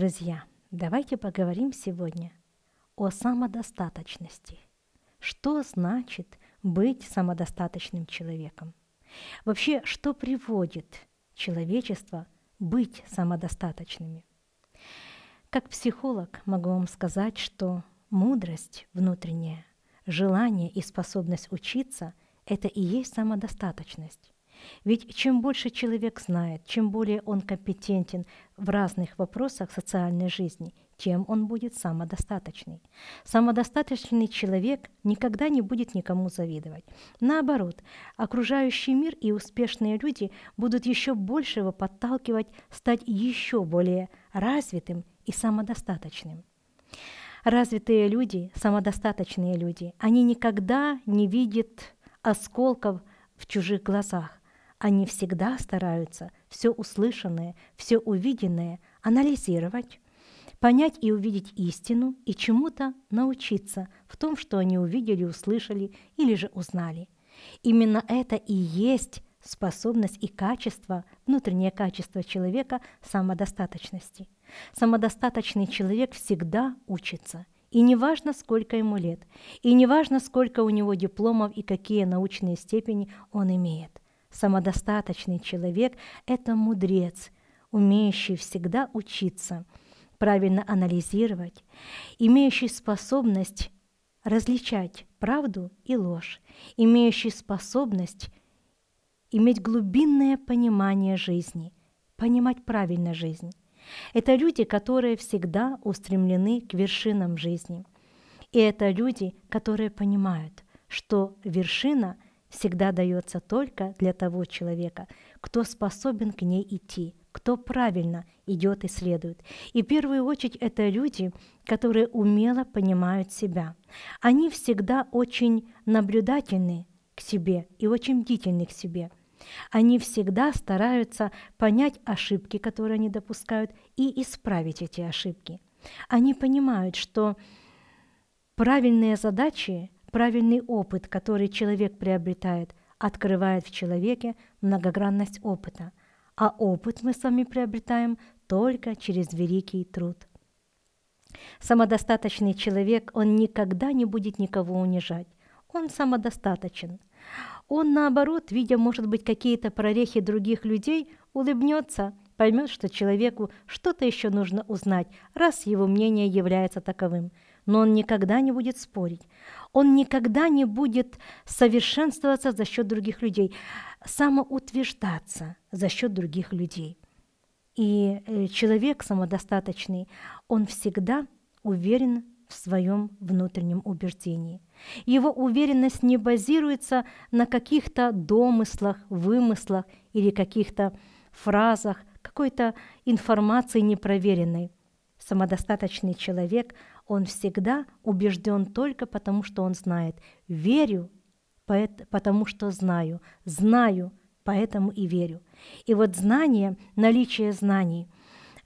Друзья, давайте поговорим сегодня о самодостаточности. Что значит быть самодостаточным человеком? Вообще, что приводит человечество быть самодостаточными? Как психолог могу вам сказать, что мудрость внутренняя, желание и способность учиться — это и есть самодостаточность. Ведь чем больше человек знает, чем более он компетентен в разных вопросах социальной жизни, тем он будет самодостаточный. Самодостаточный человек никогда не будет никому завидовать. Наоборот, окружающий мир и успешные люди будут еще больше его подталкивать стать еще более развитым и самодостаточным. Развитые люди, самодостаточные люди, они никогда не видят осколков в чужих глазах. Они всегда стараются все услышанное, все увиденное анализировать, понять и увидеть истину и чему-то научиться в том, что они увидели, услышали или же узнали. Именно это и есть способность и качество, внутреннее качество человека самодостаточности. Самодостаточный человек всегда учится. И не важно, сколько ему лет, и не важно, сколько у него дипломов и какие научные степени он имеет – Самодостаточный человек – это мудрец, умеющий всегда учиться, правильно анализировать, имеющий способность различать правду и ложь, имеющий способность иметь глубинное понимание жизни, понимать правильно жизнь. Это люди, которые всегда устремлены к вершинам жизни. И это люди, которые понимают, что вершина – всегда дается только для того человека, кто способен к ней идти, кто правильно идет и следует. И в первую очередь это люди, которые умело понимают себя. Они всегда очень наблюдательны к себе и очень бдительны к себе. Они всегда стараются понять ошибки, которые они допускают, и исправить эти ошибки. Они понимают, что правильные задачи Правильный опыт, который человек приобретает, открывает в человеке многогранность опыта, а опыт мы с вами приобретаем только через великий труд. Самодостаточный человек, он никогда не будет никого унижать. Он самодостаточен. Он, наоборот, видя, может быть, какие-то прорехи других людей, улыбнется, поймет, что человеку что-то еще нужно узнать, раз его мнение является таковым – но он никогда не будет спорить. Он никогда не будет совершенствоваться за счет других людей, самоутверждаться за счет других людей. И э, человек самодостаточный, он всегда уверен в своем внутреннем убеждении. Его уверенность не базируется на каких-то домыслах, вымыслах или каких-то фразах, какой-то информации непроверенной. Самодостаточный человек, он всегда убежден только потому, что он знает. Верю, потому что знаю. Знаю, поэтому и верю. И вот знание, наличие знаний,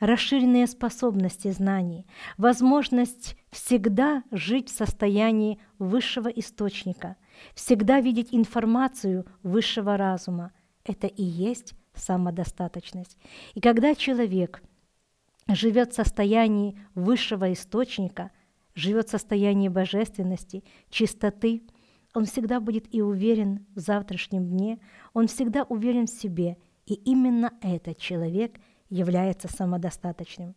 расширенные способности знаний, возможность всегда жить в состоянии высшего источника, всегда видеть информацию высшего разума – это и есть самодостаточность. И когда человек – живет в состоянии высшего источника, живет в состоянии божественности, чистоты, он всегда будет и уверен в завтрашнем дне, он всегда уверен в себе, и именно этот человек является самодостаточным.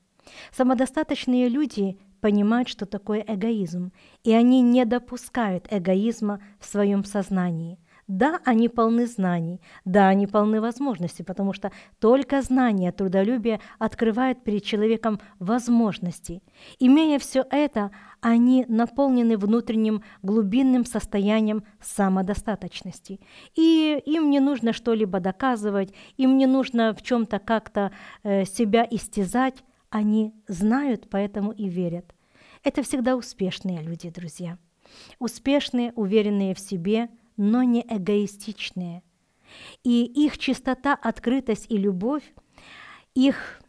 Самодостаточные люди понимают, что такое эгоизм, и они не допускают эгоизма в своем сознании – да, они полны знаний, да, они полны возможностей, потому что только знание, трудолюбие открывает перед человеком возможности. Имея все это, они наполнены внутренним глубинным состоянием самодостаточности. И им не нужно что-либо доказывать, им не нужно в чем-то как-то э, себя истязать. Они знают, поэтому и верят. Это всегда успешные люди, друзья. Успешные, уверенные в себе – но не эгоистичные. И их чистота, открытость и любовь, их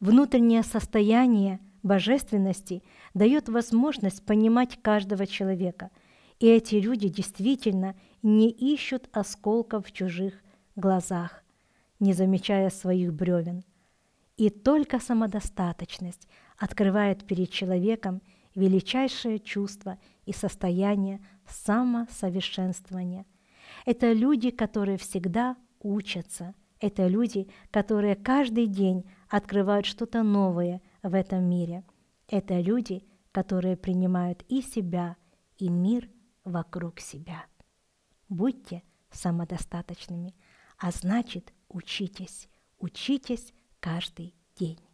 внутреннее состояние божественности дает возможность понимать каждого человека. И эти люди действительно не ищут осколков в чужих глазах, не замечая своих бревен. И только самодостаточность открывает перед человеком – величайшее чувство и состояние самосовершенствования. Это люди, которые всегда учатся. Это люди, которые каждый день открывают что-то новое в этом мире. Это люди, которые принимают и себя, и мир вокруг себя. Будьте самодостаточными, а значит, учитесь, учитесь каждый день.